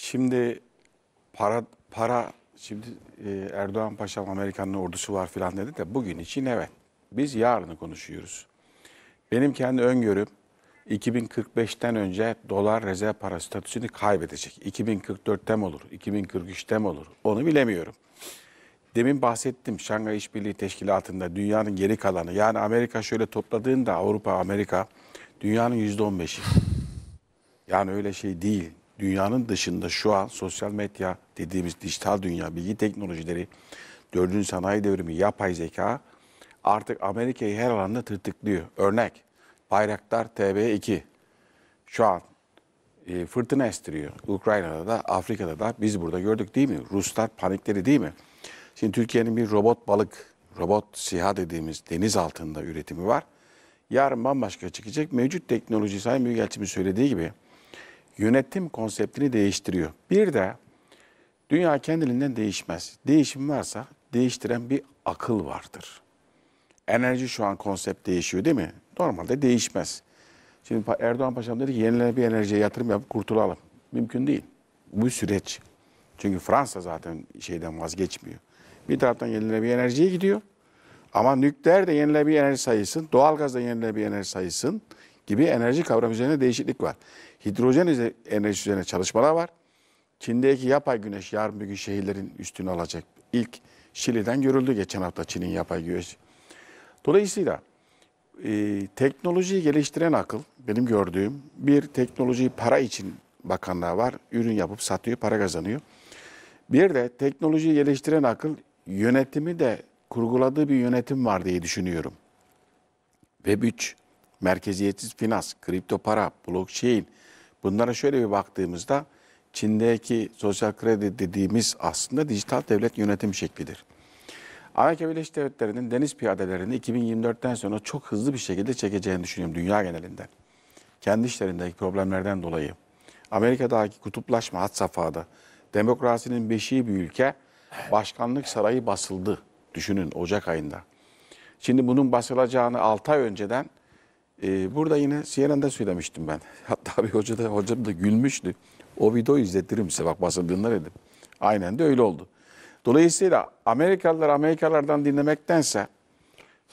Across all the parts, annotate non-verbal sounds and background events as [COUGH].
Şimdi para para şimdi e, Erdoğan Paşam Amerikan'ın ordusu var filan dedi de bugün için evet. Biz yarını konuşuyoruz. Benim kendi öngörüm 2045'ten önce dolar rezerv para statüsünü kaybedecek. 2044'te mi olur, 2043'te mi olur onu bilemiyorum. Demin bahsettim Şangay İşbirliği Teşkilatı'nda dünyanın geri kalanı yani Amerika şöyle topladığında Avrupa, Amerika dünyanın %15'i. Yani öyle şey değil dünyanın dışında şu an sosyal medya dediğimiz dijital dünya, bilgi teknolojileri, dördüncü sanayi devrimi, yapay zeka artık Amerika'yı her alanda tırtıklıyor. Örnek Bayraktar TB2 şu an e, fırtına estiriyor. Ukrayna'da da Afrika'da da biz burada gördük değil mi? Ruslar panikleri değil mi? Şimdi Türkiye'nin bir robot balık, robot siha dediğimiz deniz altında üretimi var. Yarın bambaşka çıkacak. Mevcut teknoloji Sayın Büyükelçimiz söylediği gibi yönetim konseptini değiştiriyor. Bir de dünya kendiliğinden değişmez. Değişim varsa değiştiren bir akıl vardır. Enerji şu an konsept değişiyor değil mi? Normalde değişmez. Şimdi Erdoğan Paşam dedi ki yenilen bir enerjiye yatırım yapıp kurtulalım. Mümkün değil. Bu süreç. Çünkü Fransa zaten şeyden vazgeçmiyor. Bir taraftan bir enerjiye gidiyor. Ama nükleer de bir enerji sayısın, doğalgaz da yenilenebilir enerji sayısın gibi enerji kavramı üzerine değişiklik var. Hidrojen enerjisi üzerine çalışmalar var. Çin'deki yapay güneş yarın bir gün şehirlerin üstünü alacak. İlk Şili'den görüldü geçen hafta Çin'in yapay güneş. Dolayısıyla e, teknolojiyi geliştiren akıl benim gördüğüm bir teknolojiyi para için bakanlığa var. Ürün yapıp satıyor, para kazanıyor. Bir de teknolojiyi geliştiren akıl yönetimi de kurguladığı bir yönetim var diye düşünüyorum. Web 3 merkeziyetsiz finans, kripto para, blockchain bunlara şöyle bir baktığımızda Çin'deki sosyal kredi dediğimiz aslında dijital devlet yönetim şeklidir. Amerika Birleşik Devletleri'nin deniz piyadelerini 2024'ten sonra çok hızlı bir şekilde çekeceğini düşünüyorum dünya genelinden. Kendi işlerindeki problemlerden dolayı. Amerika'daki kutuplaşma hat safhada. Demokrasinin beşiği bir ülke. Başkanlık sarayı basıldı. Düşünün Ocak ayında. Şimdi bunun basılacağını 6 ay önceden ee, burada yine CNN'de söylemiştim ben. [LAUGHS] Hatta bir hoca da, hocam da gülmüştü. O video izletirim size bak basıldığında dedim. Aynen de öyle oldu. Dolayısıyla Amerikalılar Amerikalardan dinlemektense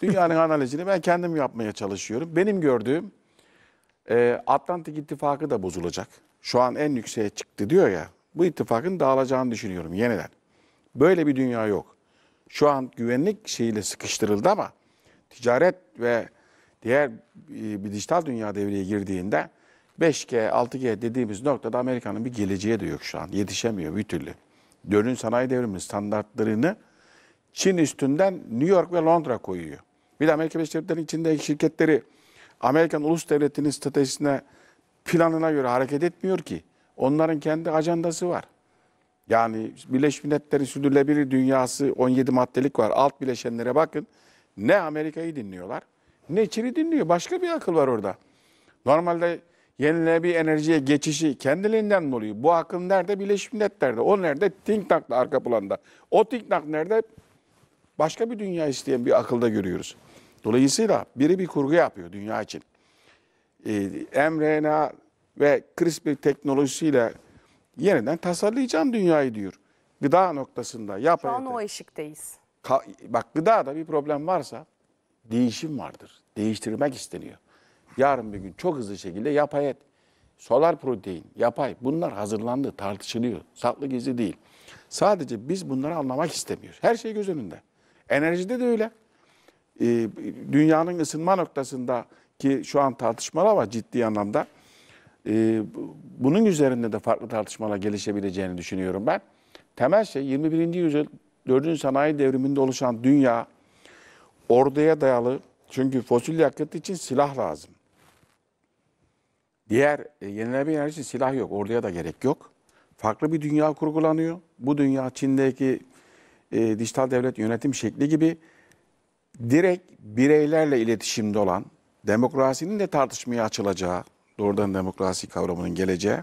dünyanın [LAUGHS] analizini ben kendim yapmaya çalışıyorum. Benim gördüğüm e, Atlantik ittifakı da bozulacak. Şu an en yükseğe çıktı diyor ya. Bu ittifakın dağılacağını düşünüyorum yeniden. Böyle bir dünya yok. Şu an güvenlik şeyiyle sıkıştırıldı ama ticaret ve Diğer e, bir dijital dünya devreye girdiğinde 5G, 6G dediğimiz noktada Amerika'nın bir geleceği de yok şu an. Yetişemiyor bir türlü. Dönün sanayi devrimi standartlarını Çin üstünden New York ve Londra koyuyor. Bir de Amerika Birleşik Devletleri'nin içindeki şirketleri Amerikan ulus devletinin stratejisine planına göre hareket etmiyor ki. Onların kendi ajandası var. Yani Birleşmiş Milletler'in sürdürülebilir dünyası 17 maddelik var. Alt bileşenlere bakın. Ne Amerika'yı dinliyorlar ne içeri dinliyor. Başka bir akıl var orada. Normalde yenilenebilir enerjiye geçişi kendiliğinden oluyor? Bu akıl nerede? Birleşmiş Milletler'de. O nerede? Think Tank'la arka planda. O Think Tank nerede? Başka bir dünya isteyen bir akılda görüyoruz. Dolayısıyla biri bir kurgu yapıyor dünya için. Ee, mRNA ve CRISPR teknolojisiyle yeniden tasarlayacağım dünyayı diyor. Gıda noktasında. Yap Şu an o eşikteyiz. Ka- bak da bir problem varsa değişim vardır. Değiştirmek isteniyor. Yarın bir gün çok hızlı şekilde yapay et, solar protein, yapay bunlar hazırlandı, tartışılıyor. Saklı gizli değil. Sadece biz bunları anlamak istemiyoruz. Her şey göz önünde. Enerjide de öyle. Ee, dünyanın ısınma noktasında ki şu an tartışmalar var ciddi anlamda. Ee, bunun üzerinde de farklı tartışmalar gelişebileceğini düşünüyorum ben. Temel şey 21. yüzyıl 4. sanayi devriminde oluşan dünya orduya dayalı çünkü fosil yakıt için silah lazım. Diğer e, yenilenebilir enerji için silah yok. Orduya da gerek yok. Farklı bir dünya kurgulanıyor. Bu dünya Çin'deki e, dijital devlet yönetim şekli gibi direkt bireylerle iletişimde olan, demokrasinin de tartışmaya açılacağı, doğrudan demokrasi kavramının geleceği,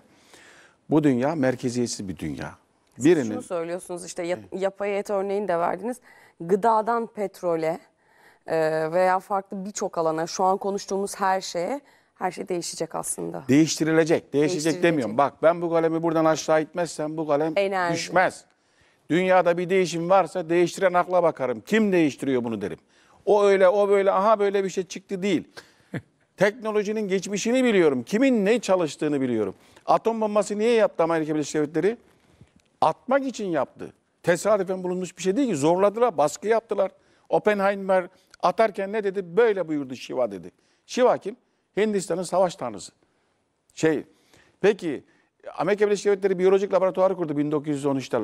bu dünya merkeziyetsiz bir dünya. Birinin... Siz şunu söylüyorsunuz işte yapay et örneğini de verdiniz. Gıdadan petrole, ee, veya farklı birçok alana şu an konuştuğumuz her şeye her şey değişecek aslında. Değiştirilecek, değişecek Değiştirilecek. demiyorum. Bak ben bu kalemi buradan aşağı itmezsem bu kalem Enerji. düşmez. Dünyada bir değişim varsa değiştiren akla bakarım. Kim değiştiriyor bunu derim. O öyle, o böyle, aha böyle bir şey çıktı değil. [LAUGHS] Teknolojinin geçmişini biliyorum. Kimin ne çalıştığını biliyorum. Atom bombası niye yaptı Amerika Birleşik Devletleri? Atmak için yaptı. Tesadüfen bulunmuş bir şey değil ki. Zorladılar, baskı yaptılar. Oppenheimer Atarken ne dedi? Böyle buyurdu Şiva dedi. Şiva kim? Hindistan'ın savaş tanrısı. Şey, peki Amerika Birleşik Devletleri biyolojik laboratuvarı kurdu 1913'te.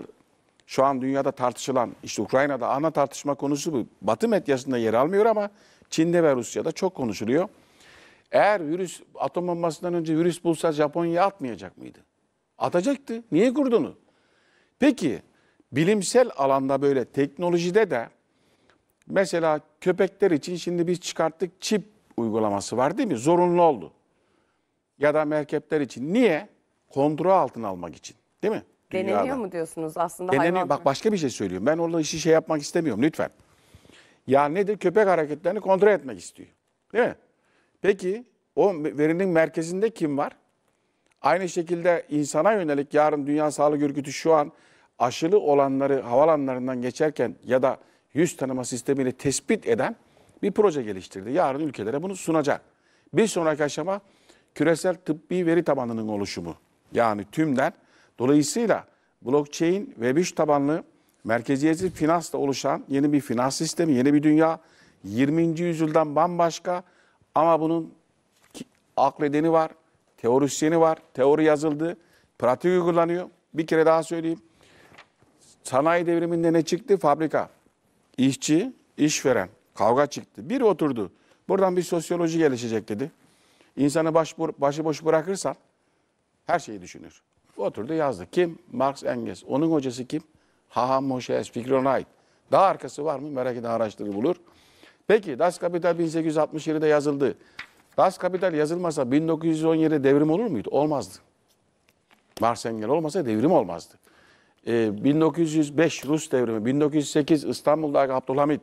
Şu an dünyada tartışılan, işte Ukrayna'da ana tartışma konusu bu. Batı medyasında yer almıyor ama Çin'de ve Rusya'da çok konuşuluyor. Eğer virüs, atom bombasından önce virüs bulsa Japonya atmayacak mıydı? Atacaktı. Niye kurdunu? Peki bilimsel alanda böyle teknolojide de Mesela köpekler için şimdi biz çıkarttık çip uygulaması var değil mi? Zorunlu oldu. Ya da merkepler için. Niye? Kontrol altına almak için. Değil mi? Dünyada. mu diyorsunuz aslında Deneniyor. hayvan? Bak başka bir şey söylüyorum. Ben orada işi şey yapmak istemiyorum lütfen. Ya nedir? Köpek hareketlerini kontrol etmek istiyor. Değil mi? Peki o verinin merkezinde kim var? Aynı şekilde insana yönelik yarın Dünya Sağlık Örgütü şu an aşılı olanları havalanlarından geçerken ya da yüz tanıma sistemiyle tespit eden bir proje geliştirdi. Yarın ülkelere bunu sunacak. Bir sonraki aşama küresel tıbbi veri tabanının oluşumu. Yani tümden dolayısıyla blockchain ve 3 tabanlı merkeziyetsiz finansla oluşan yeni bir finans sistemi, yeni bir dünya. 20. yüzyıldan bambaşka ama bunun akledeni var, teorisyeni var, teori yazıldı, pratik uygulanıyor. Bir kere daha söyleyeyim. Sanayi devriminde ne çıktı? Fabrika işçi, işveren kavga çıktı. Bir oturdu. Buradan bir sosyoloji gelişecek dedi. İnsanı başbur, başıboş bırakırsan her şeyi düşünür. Oturdu yazdı. Kim? Marx Engels. Onun hocası kim? Haham Moshe Fikri'ne ait. Daha arkası var mı? Merak edin araştırır bulur. Peki Das Kapital 1867'de yazıldı. Das Kapital yazılmasa 1917 devrim olur muydu? Olmazdı. Marx Engels olmasa devrim olmazdı. 1905 ee, Rus devrimi, 1908 İstanbul'daki Abdülhamit,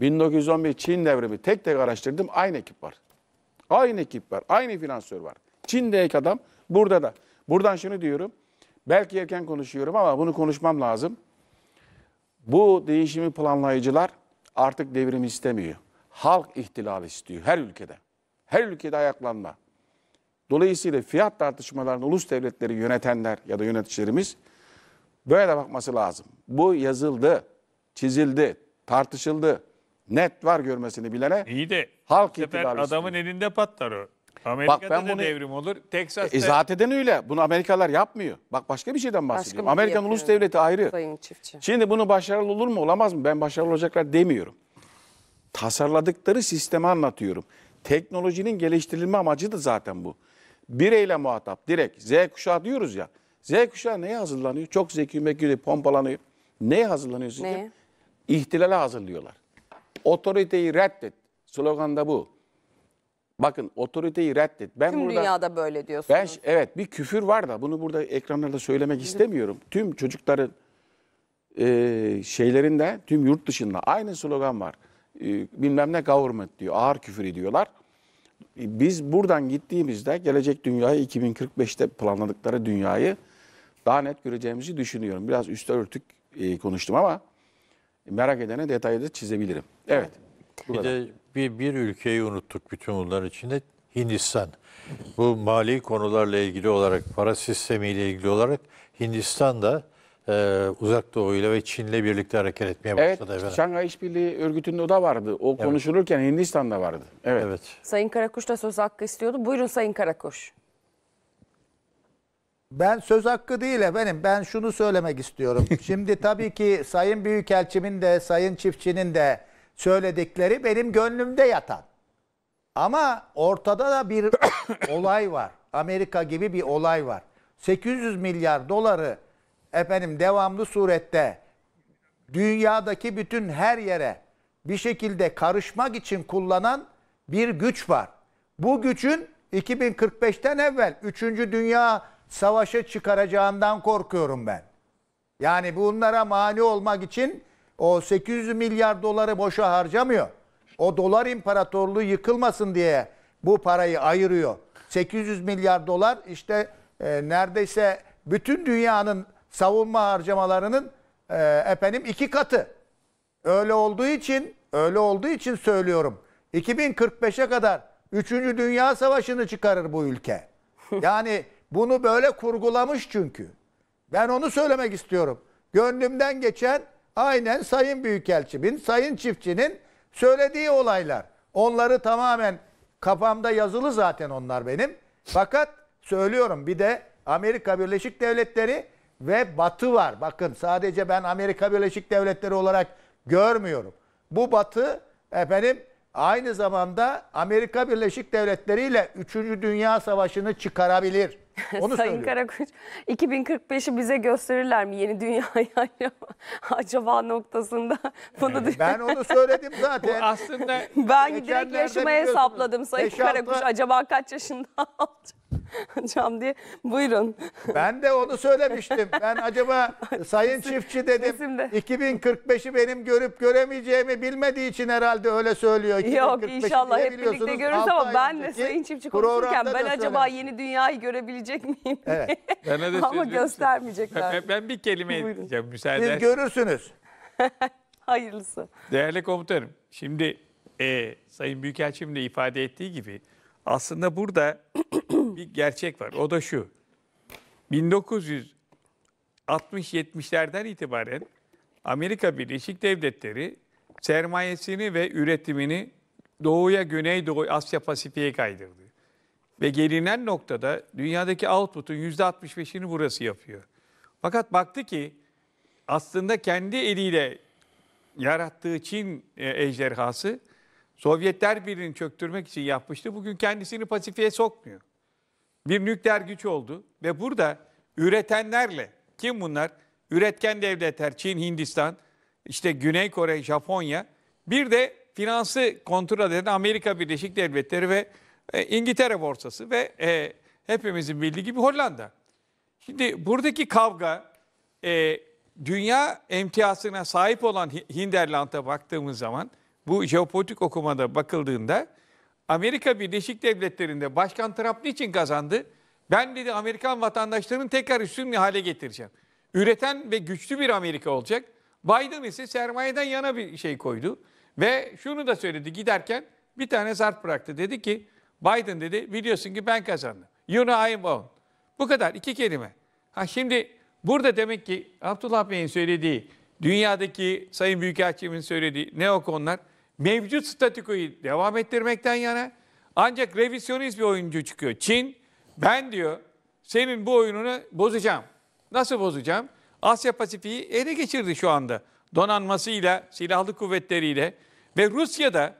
1911 Çin devrimi tek tek araştırdım. Aynı ekip var. Aynı ekip var. Aynı finansör var. Çin'de ek adam burada da. Buradan şunu diyorum. Belki erken konuşuyorum ama bunu konuşmam lazım. Bu değişimi planlayıcılar artık devrim istemiyor. Halk ihtilal istiyor her ülkede. Her ülkede ayaklanma. Dolayısıyla fiyat tartışmalarını ulus devletleri yönetenler ya da yöneticilerimiz Böyle bakması lazım. Bu yazıldı, çizildi, tartışıldı. Net var görmesini bilene. İyi de halk sefer adamın istiyor. elinde patlar o. Amerika'da Bak ben bunu, devrim olur. Texas'ta... E, zaten öyle. Bunu Amerikalar yapmıyor. Bak başka bir şeyden bahsediyorum. Başka şey Amerikan ulus devleti ayrı. Sayın çiftçi. Şimdi bunu başarılı olur mu olamaz mı? Ben başarılı olacaklar demiyorum. Tasarladıkları sistemi anlatıyorum. Teknolojinin geliştirilme amacı da zaten bu. Bireyle muhatap direkt Z kuşağı diyoruz ya. Z kuşağı neye hazırlanıyor? Çok zeki, mekili, pompalanıyor. Neye hazırlanıyor sizce? Neye? İhtilale hazırlıyorlar. Otoriteyi reddet. Slogan da bu. Bakın otoriteyi reddet. Ben Tüm burada, dünyada böyle diyorsunuz. Ben, evet bir küfür var da bunu burada ekranlarda söylemek istemiyorum. Tüm çocukların e, şeylerinde tüm yurt dışında aynı slogan var. E, bilmem ne government diyor. Ağır küfür ediyorlar. E, biz buradan gittiğimizde gelecek dünyayı 2045'te planladıkları dünyayı daha net göreceğimizi düşünüyorum. Biraz üstü örtük e, konuştum ama merak edene detayı da çizebilirim. Evet. Bir kadar. de bir, bir ülkeyi unuttuk bütün bunlar içinde. Hindistan. Bu mali konularla ilgili olarak, para sistemiyle ilgili olarak Hindistan da e, Uzak Doğu ile ve Çin'le birlikte hareket etmeye başladı. Evet, efendim. Şangay İşbirliği Örgütü'nde o da vardı. O evet. konuşulurken Hindistan'da vardı. Evet. evet. Sayın Karakuş da söz hakkı istiyordu. Buyurun Sayın Karakuş. Ben söz hakkı değil efendim. Ben şunu söylemek istiyorum. [LAUGHS] Şimdi tabii ki Sayın Büyükelçimin de Sayın Çiftçinin de söyledikleri benim gönlümde yatan. Ama ortada da bir [COUGHS] olay var. Amerika gibi bir olay var. 800 milyar doları efendim devamlı surette dünyadaki bütün her yere bir şekilde karışmak için kullanan bir güç var. Bu gücün 2045'ten evvel 3. Dünya savaşa çıkaracağından korkuyorum ben. Yani bunlara mani olmak için o 800 milyar doları boşa harcamıyor. O dolar imparatorluğu yıkılmasın diye bu parayı ayırıyor. 800 milyar dolar işte e, neredeyse bütün dünyanın savunma harcamalarının e, efendim iki katı. Öyle olduğu için öyle olduğu için söylüyorum. 2045'e kadar 3. Dünya Savaşı'nı çıkarır bu ülke. Yani bunu böyle kurgulamış çünkü. Ben onu söylemek istiyorum. Gönlümden geçen aynen Sayın Büyükelçimin, Sayın Çiftçinin söylediği olaylar. Onları tamamen kafamda yazılı zaten onlar benim. Fakat söylüyorum bir de Amerika Birleşik Devletleri ve Batı var. Bakın sadece ben Amerika Birleşik Devletleri olarak görmüyorum. Bu Batı efendim aynı zamanda Amerika Birleşik Devletleri ile 3. Dünya Savaşı'nı çıkarabilir. [LAUGHS] Onu Sayın söylüyor. 2045'i bize gösterirler mi yeni dünyayı [LAUGHS] acaba, acaba noktasında? [LAUGHS] Bunu evet, ben onu söyledim zaten. aslında ben direkt yaşıma hesapladım Sayın Karakuş. Acaba kaç yaşında olacak? hocam [LAUGHS] diye. Buyurun. Ben de onu söylemiştim. Ben acaba [LAUGHS] Sayın Çiftçi dedim. 2045'i benim görüp göremeyeceğimi bilmediği için herhalde öyle söylüyor. Yok inşallah hep birlikte görürüz ama ben de Sayın Çiftçi konuşurken ben acaba yeni dünyayı görebilecek miyim? Evet. [LAUGHS] Bana da ama göstermeyecekler. Ben, bir kelime Buyurun. edeceğim müsaade. Siz görürsünüz. Hayırlısı. Değerli komutanım, şimdi e, Sayın Büyükelçim de ifade ettiği gibi aslında burada bir gerçek var. O da şu. 1960-70'lerden itibaren Amerika Birleşik Devletleri sermayesini ve üretimini doğuya, güneydoğu, Asya Pasifik'e kaydırdı. Ve gelinen noktada dünyadaki output'un %65'ini burası yapıyor. Fakat baktı ki aslında kendi eliyle yarattığı Çin e, ejderhası Sovyetler Birliği'ni çöktürmek için yapmıştı. Bugün kendisini Pasifik'e sokmuyor bir nükleer güç oldu ve burada üretenlerle kim bunlar? Üretken devletler Çin, Hindistan, işte Güney Kore, Japonya bir de finansı kontrol eden Amerika Birleşik Devletleri ve e, İngiltere borsası ve e, hepimizin bildiği gibi Hollanda. Şimdi buradaki kavga e, dünya emtiyasına sahip olan Hinderland'a baktığımız zaman bu jeopolitik okumada bakıldığında Amerika Birleşik Devletleri'nde Başkan Trump niçin kazandı? Ben dedi Amerikan vatandaşlarının tekrar üstün bir hale getireceğim. Üreten ve güçlü bir Amerika olacak. Biden ise sermayeden yana bir şey koydu. Ve şunu da söyledi giderken bir tane zart bıraktı. Dedi ki Biden dedi biliyorsun ki ben kazandım. You know I'm on. Bu kadar iki kelime. Ha şimdi burada demek ki Abdullah Bey'in söylediği, dünyadaki Sayın Büyükelçim'in söylediği ne o konular? mevcut statikoyu devam ettirmekten yana ancak revizyonist bir oyuncu çıkıyor. Çin ben diyor senin bu oyununu bozacağım. Nasıl bozacağım? Asya Pasifik'i ele geçirdi şu anda. Donanmasıyla, silahlı kuvvetleriyle ve Rusya da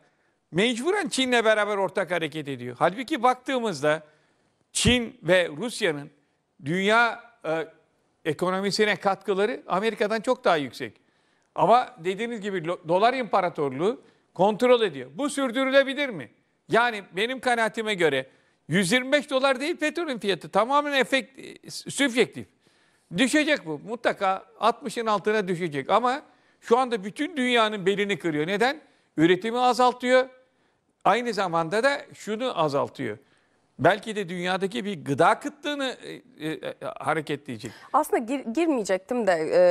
mecburen Çin'le beraber ortak hareket ediyor. Halbuki baktığımızda Çin ve Rusya'nın dünya e, ekonomisine katkıları Amerika'dan çok daha yüksek. Ama dediğiniz gibi dolar imparatorluğu kontrol ediyor. Bu sürdürülebilir mi? Yani benim kanaatime göre 125 dolar değil petrolün fiyatı tamamen efekt, e, sübjektif. Düşecek bu. Mutlaka 60'ın altına düşecek ama şu anda bütün dünyanın belini kırıyor. Neden? Üretimi azaltıyor. Aynı zamanda da şunu azaltıyor belki de dünyadaki bir gıda kıtlığını e, e, e hareketleyecek. Aslında gir, girmeyecektim de. E...